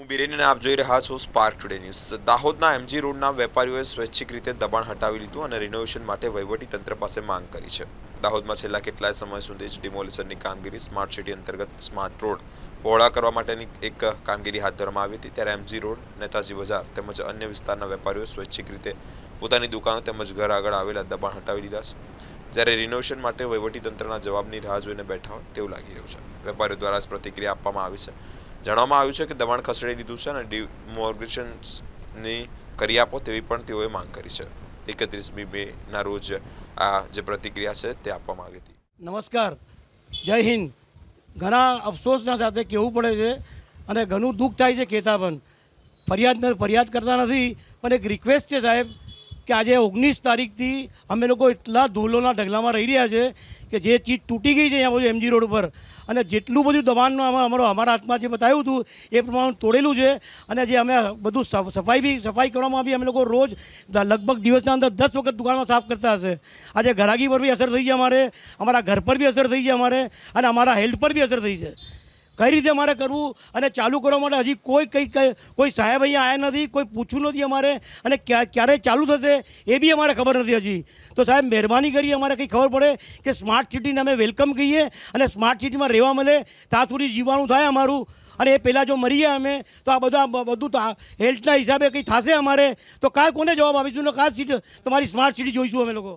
હું બિરેન આપ જોઈ રહ્યા છો સ્પાર્ક ટુડે ન્યૂઝ દાહોદના એમજી રોડના વેપારીઓએ સ્વૈચ્છિક રીતે દબાણ હટાવી લીધું અને રિનોવેશન માટે વહીવટી તંત્ર પાસે માંગ કરી છે દાહોદમાં છેલ્લા કેટલાય સમય સુધી જ ડિમોલિશનની કામગીરી સ્માર્ટ સિટી અંતર્ગત સ્માર્ટ રોડ પહોળા કરવા માટેની એક કામગીરી હાથ ધરવામાં આવી હતી ત્યારે એમજી રોડ નેતાજી બજાર તેમજ અન્ય વિસ્તારના વેપારીઓ સ્વૈચ્છિક રીતે પોતાની દુકાનો તેમજ ઘર આગળ આવેલા દબાણ હટાવી લીધા છે જ્યારે રિનોવેશન માટે વહીવટી તંત્રના જવાબની રાહ જોઈને બેઠા હોય તેવું લાગી રહ્યું છે વેપારીઓ દ્વારા જ પ્રતિક્રિયા આપવામાં આવી છે જણાવવામાં આવ્યું છે કે દબાણ ખસેડી દીધું છે અને ડિમોર્ગેશન્સની કરી આપો તેવી પણ તેઓએ માંગ કરી છે એકત્રીસમી મેના રોજ આ જે પ્રતિક્રિયા છે તે આપવામાં આવી હતી નમસ્કાર જય હિન્દ ઘણા અફસોસના સાથે કહેવું પડે છે અને ઘણું દુઃખ થાય છે કેતા પણ ફરિયાદ ફરિયાદ કરતા નથી પણ એક રિક્વેસ્ટ છે સાહેબ કે આજે 19 તારીખ થી અમે લોકો એટલા ધૂલોના ડગલામાં રહી રહ્યા છે કે જે ચીજ તૂટી ગઈ છે એમ બધું એમજી રોડ ઉપર અને જેટલું બધું દવાણનો અમારો અમારા આત્માજીએ બતાયું હતું એ પ્રમાણે તોડેલું છે અને જે અમે બધું સફાઈ ભી સફાઈ કરવામાં ભી અમે લોકો રોજ લગભગ દિવસના અંદર 10 વખત દુકાનમાં સાફ કરતા હશે આ જે ઘરઆગી પર ભી અસર થઈ ગઈ અમારે અમારા ઘર પર ભી અસર થઈ ગઈ અમારે અને અમારા હેલ્થ પર ભી અસર થઈ છે કઈ રીતે અમારે કરવું અને ચાલુ કરવા માટે હજી કોઈ કંઈ કોઈ સાહેબ અહીંયા આવ્યા નથી કોઈ પૂછ્યું નથી અમારે અને ક્યારે ચાલુ થશે એ બી અમારે ખબર નથી હજી તો સાહેબ મહેરબાની કરી અમારે કંઈ ખબર પડે કે સ્માર્ટ સિટીને અમે વેલકમ કહીએ અને સ્માર્ટ સિટીમાં રહેવા મળે ત્યાં સુધી જીવવાનું થાય અમારું અને એ પહેલાં જો મરીએ અમે તો આ બધા બધું હેલ્થના હિસાબે કંઈ થશે અમારે તો કાંઈ કોને જવાબ આપીશું ને કાં સીટ તમારી સ્માર્ટ સિટી જોઈશું અમે લોકો